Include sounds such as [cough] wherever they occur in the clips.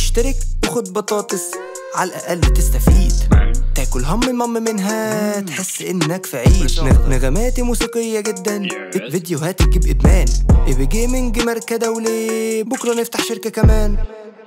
اشترك وخد بطاطس على الاقل تستفيد تاكل هم مم منها تحس انك في عيد نغماتي موسيقيه جدا فيديوهات تجيب ادمان ايبي جيمنج ماركه دولي بكره نفتح شركه كمان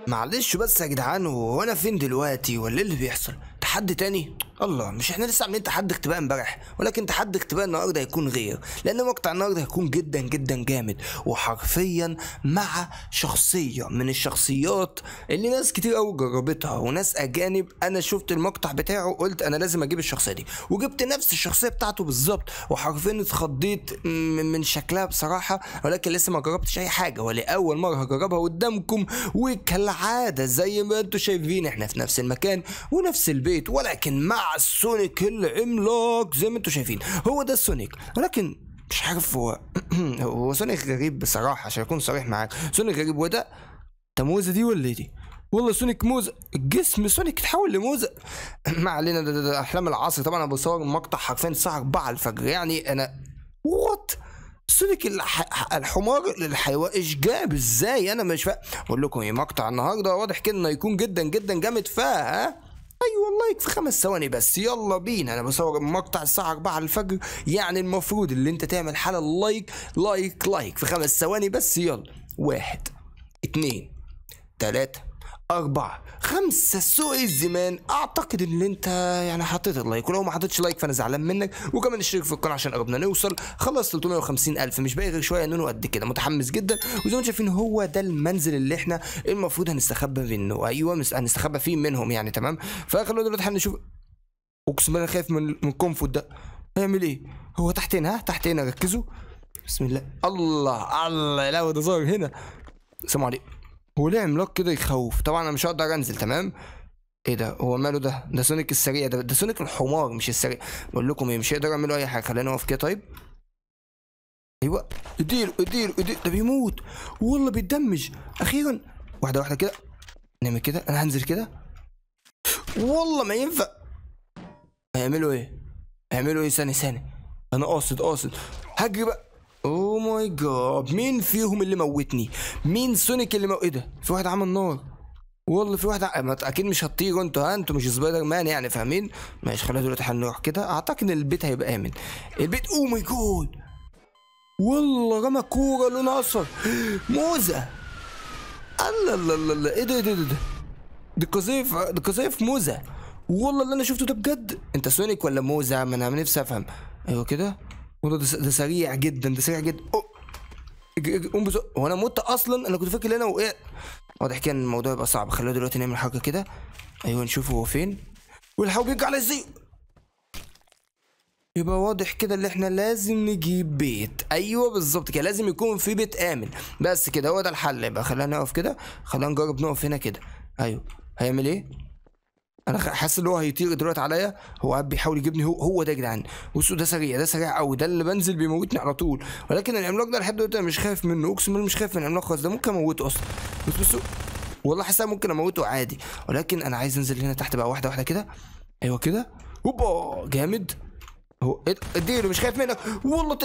معلش بس يا جدعان هو انا فين دلوقتي ولا إيه اللي بيحصل تحدي تاني الله مش احنا لسه عاملين تحدي اختباء امبارح ولكن تحدي اختباء النهارده هيكون غير لان مقطع النهارده هيكون جدا جدا جامد وحرفيا مع شخصيه من الشخصيات اللي ناس كتير قوي جربتها وناس اجانب انا شفت المقطع بتاعه قلت انا لازم اجيب الشخصيه دي وجبت نفس الشخصيه بتاعته بالظبط وحرفيا اتخضيت من شكلها بصراحه ولكن لسه ما جربتش اي حاجه ولاول مره هجربها قدامكم وكالعاده زي ما انتم شايفين احنا في نفس المكان ونفس البيت البيت ولكن مع السونيك العملاق زي ما انتم شايفين هو ده السونيك ولكن مش عارف هو [clears throat] هو سونيك غريب بصراحه عشان اكون صريح معاك سونيك غريب وده ده موزه دي ولا دي والله سونيك موزة جسم سونيك تحول لموزة [clears throat] ما علينا ده, ده, ده احلام العصر طبعا انا بصور مقطع حرفيا الساعه 4 الفجر يعني انا وات سونيك الح... الحمار للحيوان ايش جاب ازاي انا مش فاهم اقول لكم ايه مقطع النهارده واضح كده انه يكون جدا جدا جامد فا ها ايوه اللايك في خمس ثواني بس يلا بينا انا بصور مقطع الساعه 4 الفجر يعني المفروض اللي انت تعمل حاله لايك لايك لايك في خمس ثواني بس يلا واحد اتنين تلاته أربعة خمسة سوء الزمان أعتقد إن أنت يعني حطيت اللايك ولو ما حطيتش لايك فأنا زعلان منك وكمان اشترك في القناة عشان قربنا نوصل خلاص 350 ألف مش باقي غير شوية نونو قد كده متحمس جدا وزي ما انتم شايفين هو ده المنزل اللي احنا المفروض هنستخبى منه أيوه هنستخبى فيه منهم يعني تمام فخلونا دلوقتي هنشوف أقسم بالله خايف من من الكونفوت ده هيعمل إيه؟ هو تحتنا ها تحتنا ركزوا بسم الله الله الله لو ده ظاهر هنا سلام عليكم وليه عملاق كده يخوف طبعا انا مش هقدر انزل تمام ايه ده هو ماله ده ده سونيك السريع ده ده سونيك الحمار مش السريع بقول لكم ايه مش هقدر اعمل اي حاجه خلينا اقف كده طيب ايوه ادير ادير ادير ده بيموت والله بيتدمج اخيرا واحده واحده كده نعمل كده انا هنزل كده والله ما ينفع هيعملوا ايه هيعملوا ايه ثاني ثاني انا قاصد قاصد هجري بقى اوه ماي جاد مين فيهم اللي موتني مين سونيك اللي مو... ايه ده في واحد عمل نار والله في واحد ع... اكيد مش هتطيروا انتوا ها انتوا مش سبايدر مان يعني فاهمين ماشي خلينا دلوقتي هنروح كده اعتقد ان البيت هيبقى امن البيت اوه ماي جاد والله رمى كوره لونها اصفر موزه الله الله الله الله ايه ده ايه ده إيه ده دي قذيف ده قذيف موزه والله اللي انا شفته ده بجد انت سونيك ولا موزه ما انا نفسي افهم ايوه كده ده ده سريع جدا ده سريع جدا أوه. قوم بزق هو انا مت اصلا انا كنت فاكر ان انا وقعت واضح كان الموضوع يبقى صعب خلينا دلوقتي نعمل حركه كده ايوه نشوف هو فين والحوج يرجع على ازاي يبقى واضح كده اللي احنا لازم نجيب بيت ايوه بالظبط كده لازم يكون في بيت امن بس كده هو ده الحل يبقى خلينا نقف كده خلينا نجرب نقف هنا كده ايوه هيعمل ايه انا حاسس ان هو هيطير دلوقتي عليا هو قاعد بيحاول يجيبني هو هو ده يا جدعان بصوا ده سريع ده سريع قوي ده اللي بنزل بيموتني على طول ولكن العملاق ده لحد دلوقتي انا مش خايف منه اقسم بالله مش خايف من العملاق خالص ده ممكن اموته اصلا بص بصوا والله حاسس ممكن اموته عادي ولكن انا عايز انزل هنا تحت بقى واحده واحده كده ايوه كده هوبا جامد هو اديله مش خايف منك والله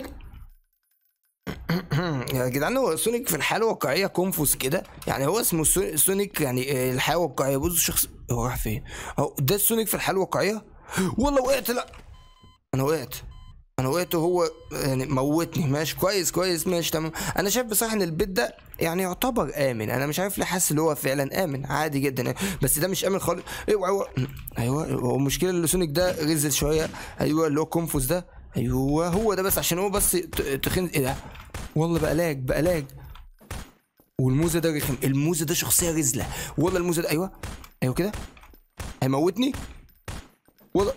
يا جدعان هو سونيك في الحياه الواقعيه كونفوس كده يعني هو اسمه سونيك يعني آه، الحياه الواقعيه بص شخص هو راح فين اهو ده سونيك في الحياه الواقعيه والله وقعت لا انا وقعت انا وقعت وهو يعني موتني ماشي كويس كويس ماشي تمام انا شايف بصراحه ان البيت ده يعني يعتبر امن انا مش عارف ليه حاسس ان هو فعلا امن عادي جدا بس ده مش امن خالص ايوه ايوه ايوه المشكله ان سونيك ده رزل شويه ايوه اللي هو كونفوس ده ايوه هو ده بس عشان هو بس تخين ايه ده والله بقى لاج بقى لاج والموزه ده رخم الموزه ده شخصيه رزله والله الموزه ده ايوه ايوه كده هيموتني والله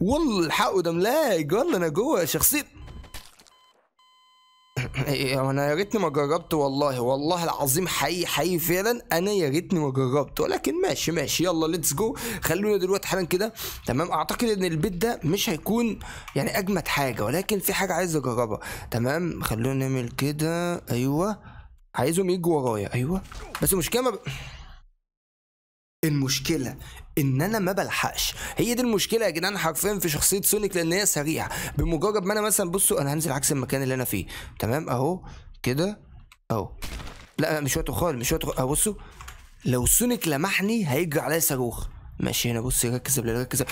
والله الحق ده ملاج والله انا جوه شخصيه إيه، انا يا ريتني ما جربت والله والله العظيم حقيقي حقيقي فعلا انا يا ريتني ما جربت ولكن ماشي ماشي يلا ليتس جو خلونا دلوقتي حالا كده تمام اعتقد ان البيت ده مش هيكون يعني اجمد حاجه ولكن في حاجه عايز اجربها تمام خلونا نعمل كده ايوه عايزهم يجوا ورايا ايوه بس المشكله ما ب... المشكله ان انا ما بلحقش هي دي المشكله يا جدعان حرفيا في شخصيه سونيك لان هي سريعه بمجرد ما انا مثلا بصوا انا هنزل عكس المكان اللي انا فيه تمام اهو كده اهو لا مش وقت خالص مش وقت اهو بصوا لو سونيك لمحني هيجري عليا صاروخ ماشي هنا بص ركز ركز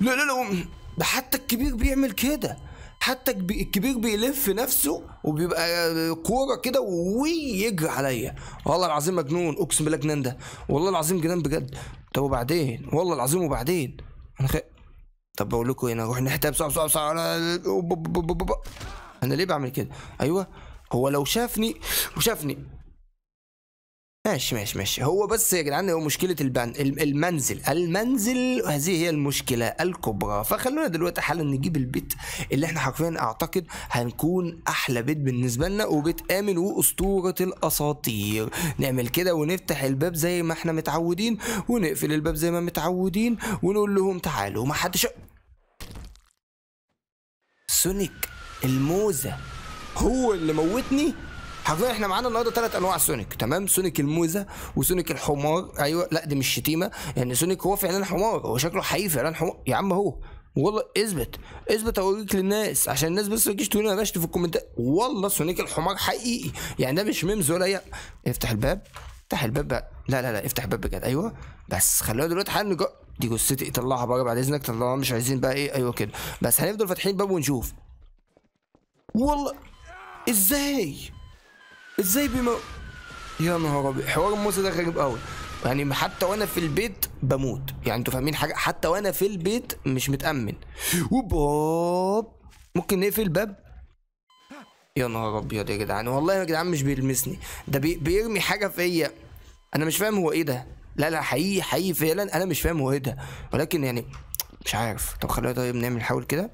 لا لا لا ده حتى الكبير بيعمل كده حتى الكبير بيلف نفسه وبيبقى كوره كده ويجري عليا والله العظيم مجنون اقسم بالله جنان ده والله العظيم جنان بجد طب وبعدين والله العظيم وبعدين انا خ... طب بقول لكم ايه، انا اروح نحتاج بسرعه بسرعه بسرعه انا ليه بعمل كده ايوه هو لو شافني وشافني ماشي ماشي ماشي هو بس يا جدعان هو مشكله البن المنزل المنزل هذه هي المشكله الكبرى فخلونا دلوقتي حالا نجيب البيت اللي احنا حرفيا اعتقد هنكون احلى بيت بالنسبه لنا وبيت امن واسطوره الاساطير نعمل كده ونفتح الباب زي ما احنا متعودين ونقفل الباب زي ما متعودين ونقول لهم تعالوا ما حدش سونيك الموزه هو اللي موتني حرفيا احنا معانا النهارده ثلاث انواع سونيك تمام سونيك الموزه وسونيك الحمار ايوه لا دي مش شتيمه لان يعني سونيك هو فعلا حمار هو شكله حقيقي فعلا حمار يا عم هو والله اثبت اثبت اوريك للناس عشان الناس بس ما تجيش تقول انا في الكومنتات والله سونيك الحمار حقيقي يعني ده مش ميمز ولا اي افتح الباب افتح الباب بقى لا لا لا افتح الباب بجد ايوه بس خلونا دلوقتي حالا نجر... دي جثتي طلعها بره بعد اذنك طلعها مش عايزين بقى ايه ايوه كده بس هنفضل فاتحين الباب ونشوف والله ازاي ازاي بما يا نهار ابيض حوار موسى ده غريب قوي يعني حتى وانا في البيت بموت يعني انتوا فاهمين حاجه حتى وانا في البيت مش متامن وباب ممكن نقفل الباب يا نهار ابيض يا جدعان والله يا جدعان مش بيلمسني ده بي بيرمي حاجه فيا انا مش فاهم هو ايه ده لا لا حقيقي حقيقي فعلا انا مش فاهم هو ايه ده ولكن يعني مش عارف طب خلينا طيب نعمل حاول كده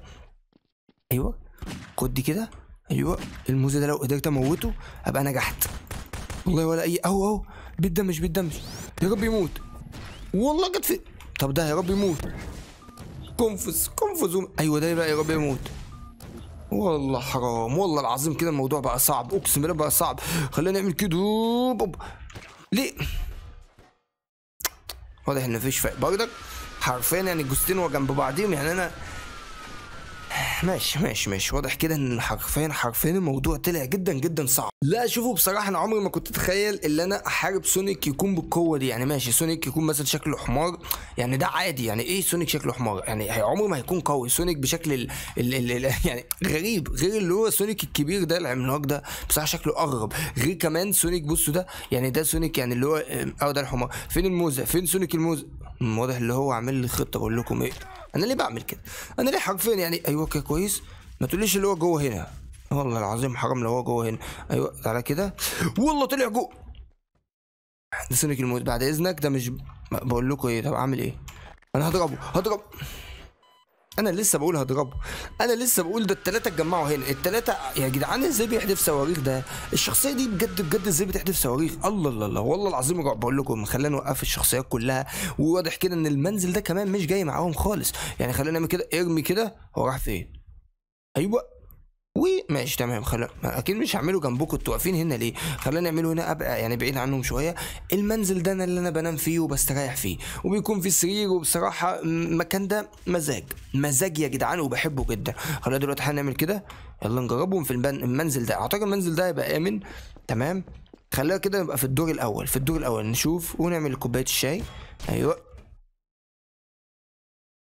ايوه خد دي كده ايوه الموز ده لو قدرت اموته ابقى نجحت والله ولا اي اهو اهو بيتدمج بيتدمج يا رب يموت والله جت في طب ده يا رب يموت قنفذ قنفذ ايوه ده بقى يا رب يموت والله حرام والله العظيم كده الموضوع بقى صعب اقسم بالله بقى صعب خلينا نعمل كده ليه واضح ان مفيش فرق برضك حرفيا يعني هو جنب بعضهم يعني انا ماشي ماشي ماشي واضح كده ان حرفيا حرفيا الموضوع طلع جدا جدا صعب لا شوفوا بصراحه انا عمري ما كنت اتخيل ان انا احارب سونيك يكون بالقوه دي يعني ماشي سونيك يكون مثلا شكله حمار يعني ده عادي يعني ايه سونيك شكله حمار يعني عمره ما هيكون قوي سونيك بشكل الـ الـ الـ الـ [laughs] يعني غريب غير اللي هو سونيك الكبير ده العملاق ده بصراحه شكله اغرب غير كمان سونيك بصوا ده يعني ده سونيك يعني اللي هو اه, آه، ده الحمار فين الموزه فين سونيك الموزه واضح اللي هو عامل لي خطه بقول لكم ايه انا اللي بعمل كده انا اللي حرفيا يعني ايوه كده كويس ما تقوليش اللي هو جوه هنا والله العظيم حرام لو هو جوه هنا ايوه تعالى كده والله طلع جوه ده سنك الموت بعد اذنك ده مش بقول لكم ايه طب اعمل ايه انا هضربه هضربه انا لسه بقول هضربه انا لسه بقول ده التلاتة اتجمعوا هنا التلاتة يا جدعان ازاي بيحدف صواريخ ده الشخصيه دي بجد بجد ازاي بتحدف صواريخ الله الله الله والله العظيم رعب بقول لكم خلينا نوقف الشخصيات كلها وواضح كده ان المنزل ده كمان مش جاي معاهم خالص يعني خلينا نعمل كده ارمي كده هو راح فين ايوه وماشي تمام خلاص اكيد مش هعمله جنبكم انتوا واقفين هنا ليه خلينا نعمله هنا ابقى يعني بعيد عنهم شويه المنزل ده انا اللي انا بنام فيه وبستريح فيه وبيكون في سرير وبصراحه المكان ده مزاج مزاج يا جدعان وبحبه جدا خلينا دلوقتي هنعمل كده يلا نجربهم في المنزل ده اعتقد المنزل ده هيبقى امن تمام خلينا كده نبقى في الدور الاول في الدور الاول نشوف ونعمل كوبايه الشاي ايوه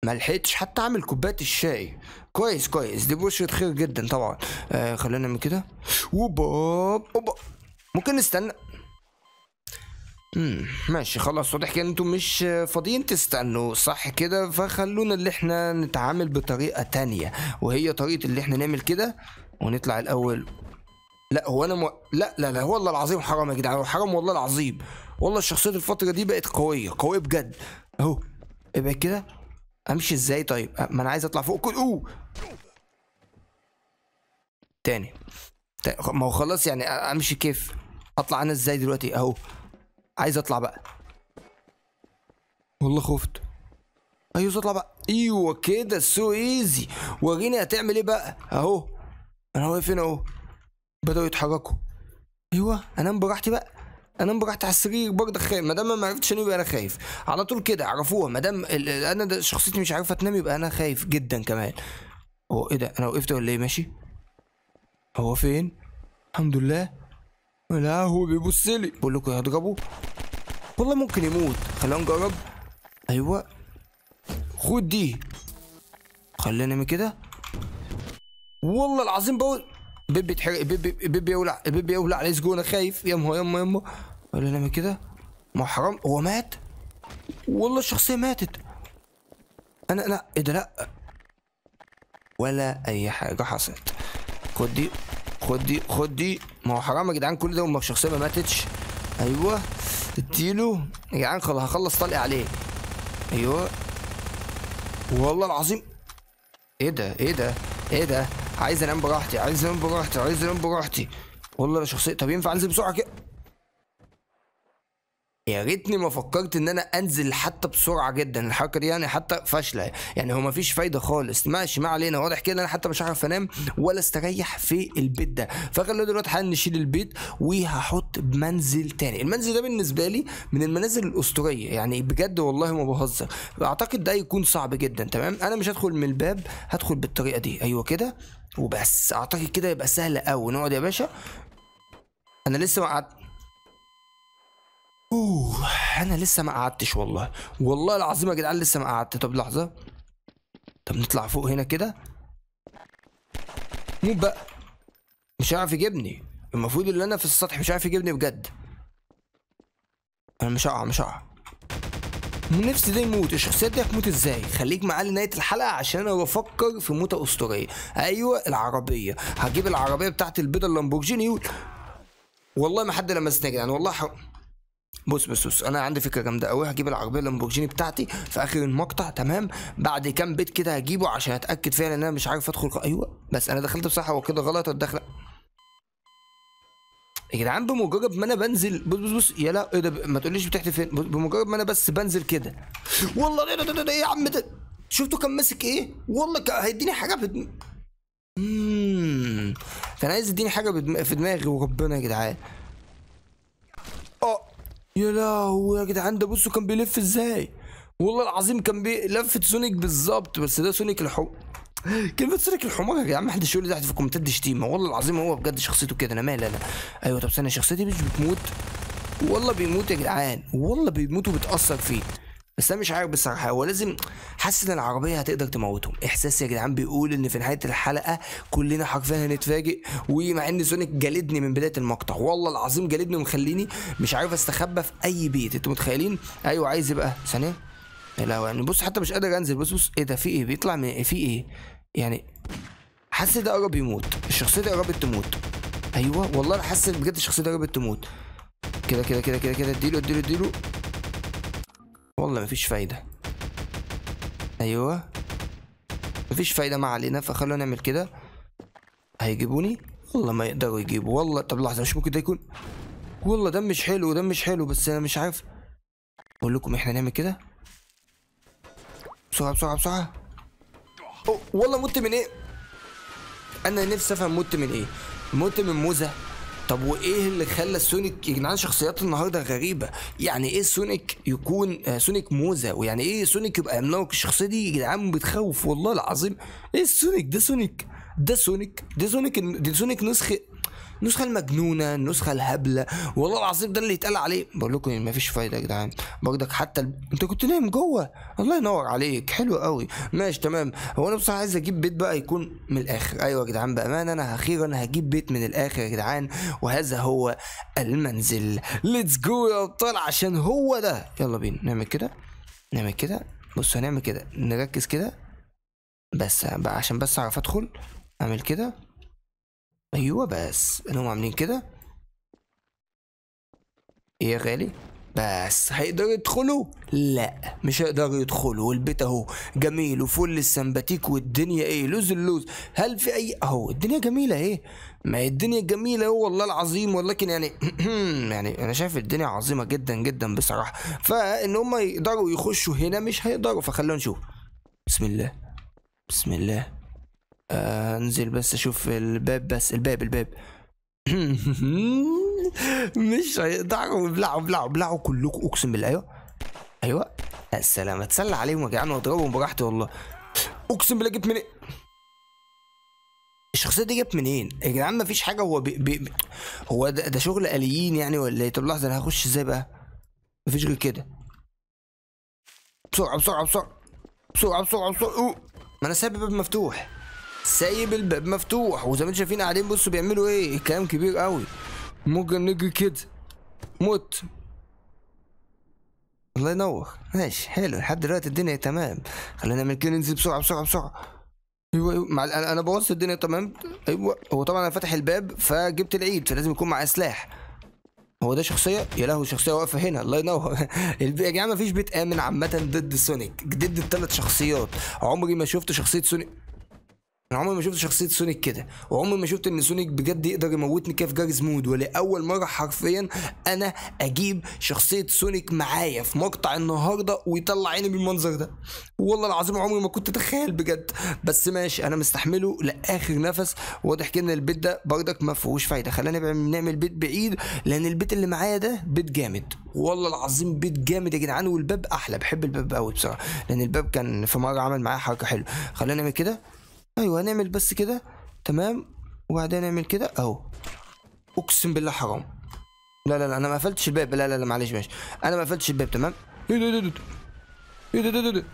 ما لحقتش حتى اعمل كوبايه الشاي كويس كويس دي بشرة خير جدا طبعا آه خلينا نعمل كده وباب اوبا ممكن نستنى امم ماشي خلاص واضح كده انتوا مش فاضيين تستنوا صح كده فخلونا اللي احنا نتعامل بطريقه تانية وهي طريقه اللي احنا نعمل كده ونطلع الاول لا هو انا مو... لا لا لا والله العظيم حرام يا جدعان حرام والله العظيم والله الشخصيه الفتره دي بقت قويه قويه بجد اهو ابعد كده امشي ازاي طيب أه، ما انا عايز اطلع فوق كل اوه تاني ما هو خلاص يعني امشي كيف اطلع انا ازاي دلوقتي اهو عايز اطلع بقى والله خفت ايوه اطلع بقى ايوه كده سو ايزي وريني هتعمل ايه بقى اهو انا واقف هنا اهو بداوا يتحركوا ايوه انام براحتي بقى انام براحتي على السرير برضه خايف ما دام ما عرفتش انام يبقى انا خايف على طول كده عرفوها ما دام انا شخصيتي مش عارفه تنام يبقى انا خايف جدا كمان هو ايه ده انا وقفت ولا ايه ماشي هو فين الحمد لله لا هو بيبص لي بقول لكم هضربه والله ممكن يموت خلينا نجرب ايوه خد دي خلينا من كده والله العظيم بقول بيبي بيبي بيبي بيبي بيولع بيبي بيولع ليتس جو انا خايف يما يما يما ولا نعمل كده ما هو حرام هو مات والله الشخصيه ماتت انا لا ايه ده لا ولا اي حاجه حصلت خد دي خد دي خد دي ما هو حرام يا جدعان كل ده وما الشخصيه ما ماتتش ايوه اديله يا جدعان خلاص هخلص طلق عليه ايوه والله العظيم ايه ده ايه ده ايه ده عايز انام براحتي عايز انام براحتي عايز انام براحتي والله الشخصيه شخصيه طب ينفع انزل بسرعه كده يا ريتني ما فكرت ان انا انزل حتى بسرعه جدا الحركه دي يعني حتى فاشله يعني هو ما فيش فايده خالص ماشي ما علينا واضح كده انا حتى مش هعرف انام ولا استريح في البيت ده فخلينا دلوقتي حالا نشيل البيت وهحط منزل تاني المنزل ده بالنسبه لي من المنازل الاسطوريه يعني بجد والله ما بهزر اعتقد ده يكون صعب جدا تمام انا مش هدخل من الباب هدخل بالطريقه دي ايوه كده وبس اعتقد كده يبقى سهل قوي نقعد يا باشا انا لسه ما قعدت اوه انا لسه ما قعدتش والله والله العظيم يا جدعان لسه ما قعدت طب لحظه طب نطلع فوق هنا كده موت بقى مش عارف يجيبني المفروض اللي انا في السطح مش عارف يجيبني بجد انا مش هقع مش هقع نفسي ده يموت الشخصيه دي هتموت ازاي خليك معايا لنهايه الحلقه عشان انا بفكر في موته اسطوريه ايوه العربيه هجيب العربيه بتاعت البيضه اللامبورجيني والله ما حد لمسني يا جدعان والله حق. بص بص بص انا عندي فكره جامده قوي هجيب العربيه اللامبورجيني بتاعتي في اخر المقطع تمام بعد كام بيت كده هجيبه عشان اتاكد فعلا ان انا مش عارف ادخل ايوه بس انا دخلت بصح هو كده غلط الدخل يا جدعان بمجرد ما انا بنزل بص بص بص يا لا ايه ده ما تقوليش بتحتي فين بمجرد ما انا بس بنزل كده والله إيه ده إيه ده إيه ده ده يا عم ده شفتوا كان ماسك ايه والله هيديني حاجه في دم... كان عايز يديني حاجه في دماغي وربنا يا جدعان اه يا لهوي يا جدعان ده بصوا كان بيلف ازاي والله العظيم كان بيلف سونيك بالظبط بس ده سونيك الحو كلمة سونيك الحمار يا جدعان محدش يقول لي تحت في الكومنتات دي شتيمة والله العظيم هو بجد شخصيته كده انا مالي انا ايوه طب استنى شخصيتي مش بتموت والله بيموت يا جدعان والله بيموت وبتأثر فيه بس انا مش عارف بصراحه هو لازم حاسس ان العربيه هتقدر تموتهم احساس يا جدعان بيقول ان في نهايه الحلقه كلنا حرفيا هنتفاجئ ومع ان سونيك جلدني من بدايه المقطع والله العظيم جلدني ومخليني مش عارف استخبى في اي بيت انتوا متخيلين ايوه عايز يبقى ثانيه لا يعني بص حتى مش قادر انزل بص بص ايه ده في ايه بيطلع من ايه في ايه يعني حاسس ده قرب يموت الشخصيه دي قربت تموت ايوه والله انا حاسس بجد الشخصيه دي قربت تموت كده كده كده كده كده اديله اديله اديله والله مفيش فايدة ايوه مفيش فايدة ما علينا فخلونا نعمل كده هيجيبوني والله ما يقدروا يجيبوا والله طب لحظة مش ممكن ده يكون والله ده مش حلو ده مش حلو بس انا مش عارف اقول لكم احنا نعمل كده بسرعة بسرعة بسرعة والله مت من ايه انا نفسي افهم مت من ايه مت من موزة طب وايه اللي خلى سونيك يا جدعان شخصيات النهارده غريبه يعني ايه سونيك يكون آه، سونيك موزه ويعني ايه سونيك يبقى منوك الشخصيه دي يا جدعان بتخوف والله العظيم ايه سونيك ده سونيك ده سونيك ده سونيك ده سونيك نسخه النسخه المجنونه النسخه الهبله والله العظيم ده اللي يتقال عليه بقول لكم مفيش فايده يا جدعان برضك حتى ال... انت كنت نايم جوه الله ينور عليك حلو قوي ماشي تمام هو انا بصراحه عايز اجيب بيت بقى يكون من الاخر ايوه يا جدعان بامانه انا اخيرا هجيب بيت من الاخر يا جدعان وهذا هو المنزل ليتس جو يا ابطال عشان هو ده يلا بينا نعمل كده نعمل كده بص هنعمل كده نركز كده بس بقى عشان بس اعرف ادخل اعمل كده ايوه بس انهم عاملين كده ايه يا غالي بس هيقدروا يدخلوا لا مش هيقدروا يدخلوا والبيت اهو جميل وفل السمباتيك والدنيا ايه لوز اللوز هل في اي اهو الدنيا جميله ايه ما الدنيا جميله اهو والله العظيم ولكن يعني [clears throat] يعني انا شايف الدنيا عظيمه جدا جدا بصراحه فان هم يقدروا يخشوا هنا مش هيقدروا فخلونا نشوف بسم الله بسم الله آه، انزل بس اشوف الباب بس الباب الباب [laughs] مش هيقطعوا ابلعوا ابلعوا ابلعوا كلكم اقسم بالله ايوه ايوه سلام اتسلى عليهم يا جدعان واضربهم براحتي والله اقسم بالله جبت منين الشخصيه دي جت منين يا جدعان ما فيش حاجه هو بي بي هو ده, ده شغل اليين يعني ولا إيه؟ طب لحظه انا هخش ازاي بقى ما فيش غير كده بسرعه بسرعه بسرعه بسرعه بسرعه بسرعه ما انا سايب الباب مفتوح سايب الباب مفتوح وزي ما انتم شايفين قاعدين بصوا بيعملوا ايه كلام كبير قوي ممكن نجري كده موت الله ينور ماشي حلو لحد دلوقتي الدنيا تمام خلينا نعمل كده ننزل بسرعه بسرعه بسرعه ايوه ايوه مع انا انا بوظت الدنيا تمام ايوه هو طبعا انا فاتح الباب فجبت العيد فلازم يكون مع سلاح هو ده شخصيه يا لهوي شخصيه واقفه هنا الله ينور [laughs] يا جماعه مفيش بيت امن عامه ضد سونيك ضد الثلاث شخصيات عمري ما شفت شخصيه سونيك انا عمري ما شفت شخصيه سونيك كده وعمري ما شفت ان سونيك بجد يقدر يموتني كده في جارز مود ولاول مره حرفيا انا اجيب شخصيه سونيك معايا في مقطع النهارده ويطلع عيني بالمنظر ده والله العظيم عمري ما كنت اتخيل بجد بس ماشي انا مستحمله لاخر نفس واضح كده ان البيت ده بردك ما فيهوش فايده خلينا نعمل بيت بعيد لان البيت اللي معايا ده بيت جامد والله العظيم بيت جامد يا جدعان والباب احلى بحب الباب قوي بصراحه لان الباب كان في مره عمل معايا حركه حلوه خلينا نعمل كده ايوه هنعمل بس كده تمام وبعدين نعمل كده اهو اقسم بالله حرام لا لا لا انا ما قفلتش الباب لا لا لا معلش ماشي انا ما قفلتش الباب تمام ايه ده إيه ده إيه ده إيه ده ده ده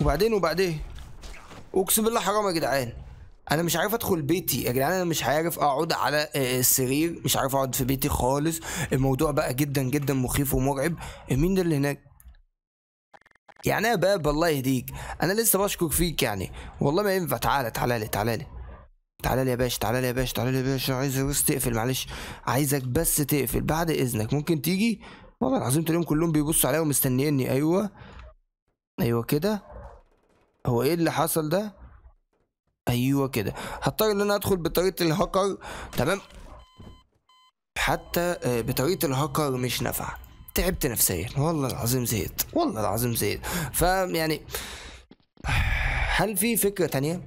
وبعدين وبعدين اقسم بالله حرام يا جدعان انا مش عارف ادخل بيتي يا جدعان انا مش عارف اقعد على آه، آه، السرير مش عارف اقعد في بيتي خالص الموضوع بقى جدا جدا مخيف ومرعب مين ده اللي هناك يعني يا باب الله يهديك انا لسه بشكك فيك يعني والله ما ينفع تعالى تعالى لي تعالى لي تعالى لي يا باشا تعالى لي يا باشا تعالى لي يا باشا عايزك بس تقفل معلش عايزك بس تقفل بعد اذنك ممكن تيجي والله العظيم تلاقيهم كلهم بيبصوا عليا ومستنييني ايوه ايوه كده هو ايه اللي حصل ده ايوه كده هضطر ان انا ادخل بطريقه الهاكر تمام حتى آه، بطريقه الهاكر مش نافعه تعبت نفسيا والله العظيم زيد والله العظيم زيد فيعني هل في فكره تانية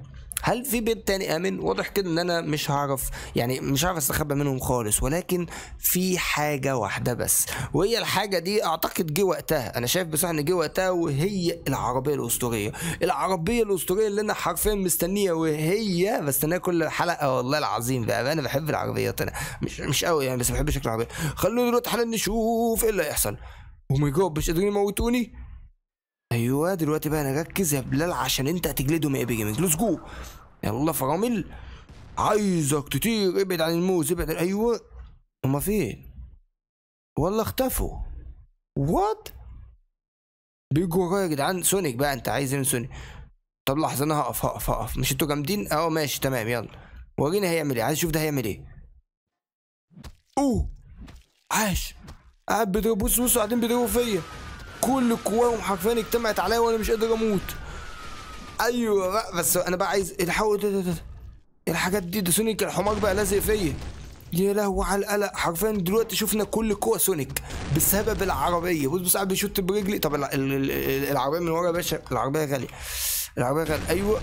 هل في بيت تاني امن واضح كده ان انا مش هعرف يعني مش هعرف استخبى منهم خالص ولكن في حاجه واحده بس وهي الحاجه دي اعتقد جه وقتها انا شايف بصراحه ان جه وقتها وهي العربيه الاسطوريه العربيه الاسطوريه اللي انا حرفيا مستنيها وهي بستناها كل حلقه والله العظيم بقى انا بحب العربيات انا مش مش قوي يعني بس بحب شكل العربيه خلونا دلوقتي حالا نشوف ايه اللي هيحصل او ماي جاد مش قادرين يموتوني ايوه دلوقتي بقى انا ركز يا بلال عشان انت هتجلدهم يا بيجي ليتس جو يلا فرامل عايزك تطير ابعد عن الموز ابعد عن ايوه هما فين والله اختفوا وات بيجوا ورايا يا جدعان سونيك بقى انت عايز ايه من سونيك طب لحظه انا هقف هقف هقف مش انتوا جامدين اه ماشي تمام يلا وريني هيعمل ايه عايز اشوف ده هيعمل ايه اوه عاش قاعد بيضربوا بص بصوا قاعدين بيضربوا فيا كل قواهم حرفيا اجتمعت عليا وانا مش قادر اموت ايوه بقى بس انا بقى عايز ده الحاجات دي ده سونيك الحمار بقى لازق فيا يا لهوي على القلق حرفيا دلوقتي شفنا كل قوة سونيك بسبب العربية بص بص قاعد بيشوت برجلي طب العربية من ورا يا باشا العربية غالية العربية غالية ايوه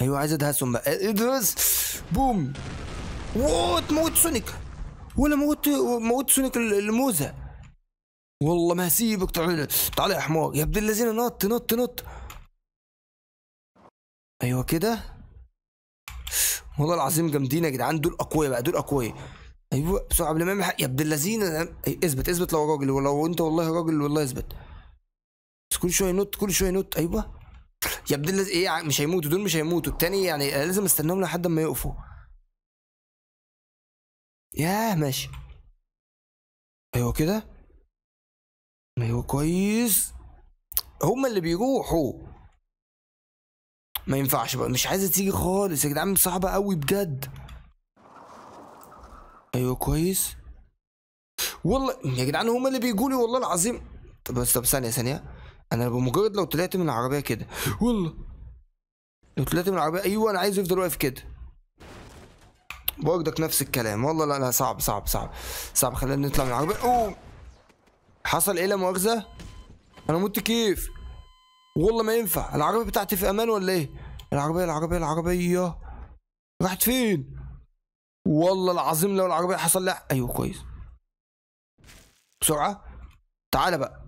ايوه عايز ادهسهم بقى آه، ادرس بوم ووت موت سونيك ولا موت موت سونيك الموزة والله ما هسيبك تعالى تعالى يا حمار يا ابن الذين نط نط نط ايوه كده والله العظيم جامدين يا جدعان دول اقوياء بقى دول اقوياء ايوه بسرعه قبل ما يا ابن اللذين اثبت اثبت لو راجل ولو انت والله راجل والله اثبت بس كل شويه ينط كل شويه ينط ايوه يا ابن اللذين ايه مش هيموتوا دول مش هيموتوا التاني يعني لازم استناهم لحد ما يقفوا ياه ماشي ايوه كده ايوه كويس هما اللي بيروحوا ما ينفعش بقى مش عايزه تيجي خالص يا جدعان صعبه قوي بجد ايوه كويس والله يا جدعان هما اللي بيجوا لي والله العظيم طب بس طب ثانيه ثانيه انا بمجرد لو طلعت من العربيه كده والله لو طلعت من العربيه ايوه انا عايز يفضل واقف كده برضك نفس الكلام والله لا لا صعب صعب صعب صعب خلينا نطلع من العربيه اوه حصل ايه لا مؤاخذه انا مت كيف والله ما ينفع العربيه بتاعتي في امان ولا ايه العربيه العربيه العربيه راحت فين والله العظيم لو العربيه حصل لها ايوه كويس بسرعه تعالى بقى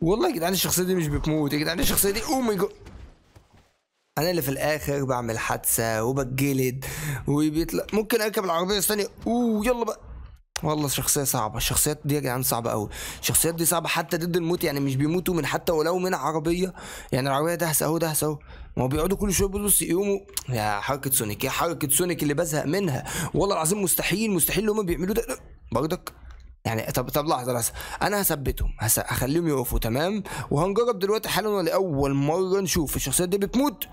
والله يا جدعان الشخصيه دي مش بتموت يا جدعان الشخصيه دي او ماي جو انا اللي في الاخر بعمل حادثه وبتجلد وبيطلع ممكن اركب العربيه الثانيه اوه يلا بقى والله شخصيه صعبه الشخصيات دي يا جدعان صعبه أوي، الشخصيات دي صعبه حتى ضد الموت يعني مش بيموتوا من حتى ولو من عربيه يعني العربيه دهس اهو دهس اهو ما هو بيقعدوا كل شويه بص يقوموا يا حركه سونيك يا حركه سونيك اللي بزهق منها والله العظيم مستحيل مستحيل اللي هما بيعملوه ده برضك يعني طب طب لحظه لحظه انا هثبتهم هخليهم يقفوا تمام وهنجرب دلوقتي حالا لاول مره نشوف الشخصيات دي بتموت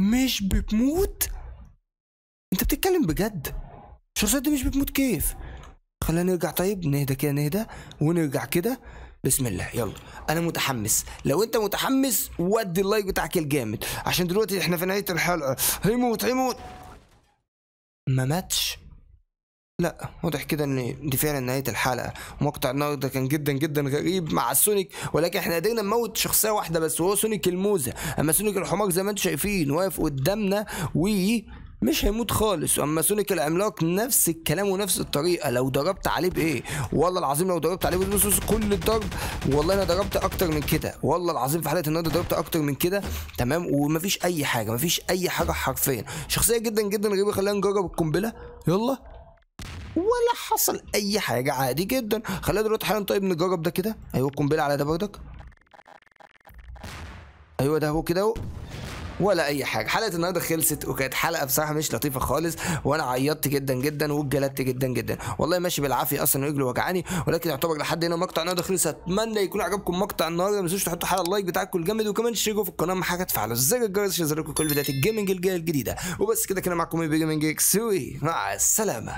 مش بتموت انت بتتكلم بجد شرشة دي مش بتموت كيف خلينا نرجع طيب نهدى كده نهدى ونرجع كده بسم الله يلا انا متحمس لو انت متحمس ودي اللايك بتاعك الجامد عشان دلوقتي احنا في نهايه الحلقه هيموت هيموت ما ماتش لا واضح كده ان دي فعلا نهايه الحلقه مقطع النهارده كان جدا جدا غريب مع سونيك ولكن احنا قدرنا نموت شخصيه واحده بس وهو سونيك الموزه اما سونيك الحمار زي ما انتم شايفين واقف قدامنا و مش هيموت خالص اما سونيك العملاق نفس الكلام ونفس الطريقه لو ضربت عليه بايه والله العظيم لو ضربت عليه بالنصوص كل الضرب والله انا ضربت اكتر من كده والله العظيم في حلقه النهارده ضربت اكتر من كده تمام ومفيش اي حاجه مفيش اي حاجه حرفيا شخصيه جدا جدا غريبه خلينا نجرب القنبله يلا ولا حصل اي حاجه عادي جدا خلينا دلوقتي حالا طيب نجرب ده كده ايوه القنبله على ده بردك ايوه ده هو كده اهو ولا اي حاجه حلقه النهارده خلصت وكانت حلقه بصراحه مش لطيفه خالص وانا عيطت جدا جدا واتجلدت جدا جدا والله ماشي بالعافيه اصلا رجلي وجعاني ولكن يعتبر لحد هنا مقطع النهارده خلص اتمنى يكون عجبكم مقطع النهارده ما تنسوش تحطوا حلقه اللايك بتاعكم الجامد وكمان تشتركوا في القناه ما حاجه تفعلوا زر الجرس عشان يظهر لكم كل فيديوهات الجيمنج الجديده وبس كده كده معكم بيجامنج اكس مع السلامه